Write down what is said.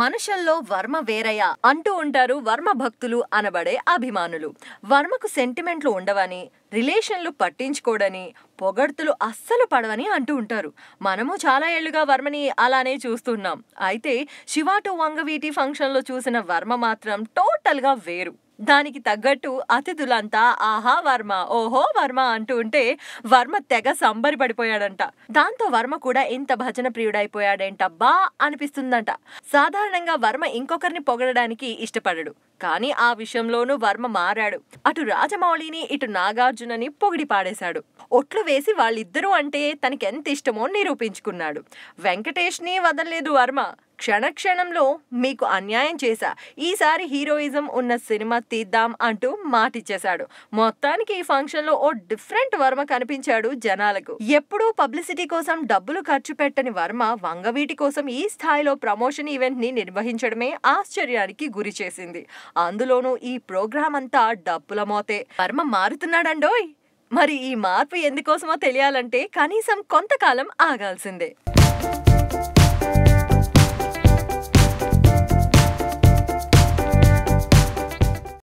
మనుషుల్లో వర్మ వేరయ్యా అంటూ ఉంటారు వర్మ భక్తులు అనబడే అభిమానులు వర్మకు సెంటిమెంట్లు ఉండవని రిలేషన్లు పట్టించుకోడని పొగడ్తులు అస్సలు పడవని అంటూ ఉంటారు మనము చాలా ఏళ్లుగా వర్మని అలానే చూస్తున్నాం అయితే శివాటు వంగవీటి ఫంక్షన్లో చూసిన వర్మ మాత్రం టోటల్గా వేరు దానికి తగ్గట్టు అతిథులంతా ఆహా వర్మ ఓహో వర్మ అంటూ ఉంటే వర్మ తెగ సంబరి పడిపోయాడంట దాంతో వర్మ కూడా ఇంత భజన ప్రియుడైపోయాడేంటబ్బా అనిపిస్తుందంట సాధారణంగా వర్మ ఇంకొకరిని పొగడడానికి ఇష్టపడడు కానీ ఆ విషయంలోనూ వర్మ మారాడు అటు రాజమౌళిని ఇటు నాగార్జునని పొగిడి పాడేశాడు ఒట్లు వేసి వాళ్ళిద్దరూ అంటే తనకెంత ఇష్టమో నిరూపించుకున్నాడు వెంకటేష్ని వదలలేదు వర్మ క్షణక్షణంలో మీకు అన్యాయం చేశా ఈసారి హీరోయిజం ఉన్న సినిమా తీద్దాం అంటూ మాటిచ్చేశాడు మొత్తానికి ఈ ఫంక్షన్లో ఓ డిఫరెంట్ వర్మ కనిపించాడు జనాలకు ఎప్పుడూ పబ్లిసిటీ కోసం డబ్బులు ఖర్చు పెట్టని వర్మ వంగవీటి కోసం ఈ స్థాయిలో ప్రమోషన్ ఈవెంట్ని నిర్వహించడమే ఆశ్చర్యానికి గురి చేసింది అందులోనూ ఈ ప్రోగ్రామ్ అంతా డబ్బుల మోతే వర్మ మారుతున్నాడండోయ్ మరి ఈ మార్పు ఎందుకోసమో తెలియాలంటే కనీసం కొంతకాలం ఆగాల్సిందే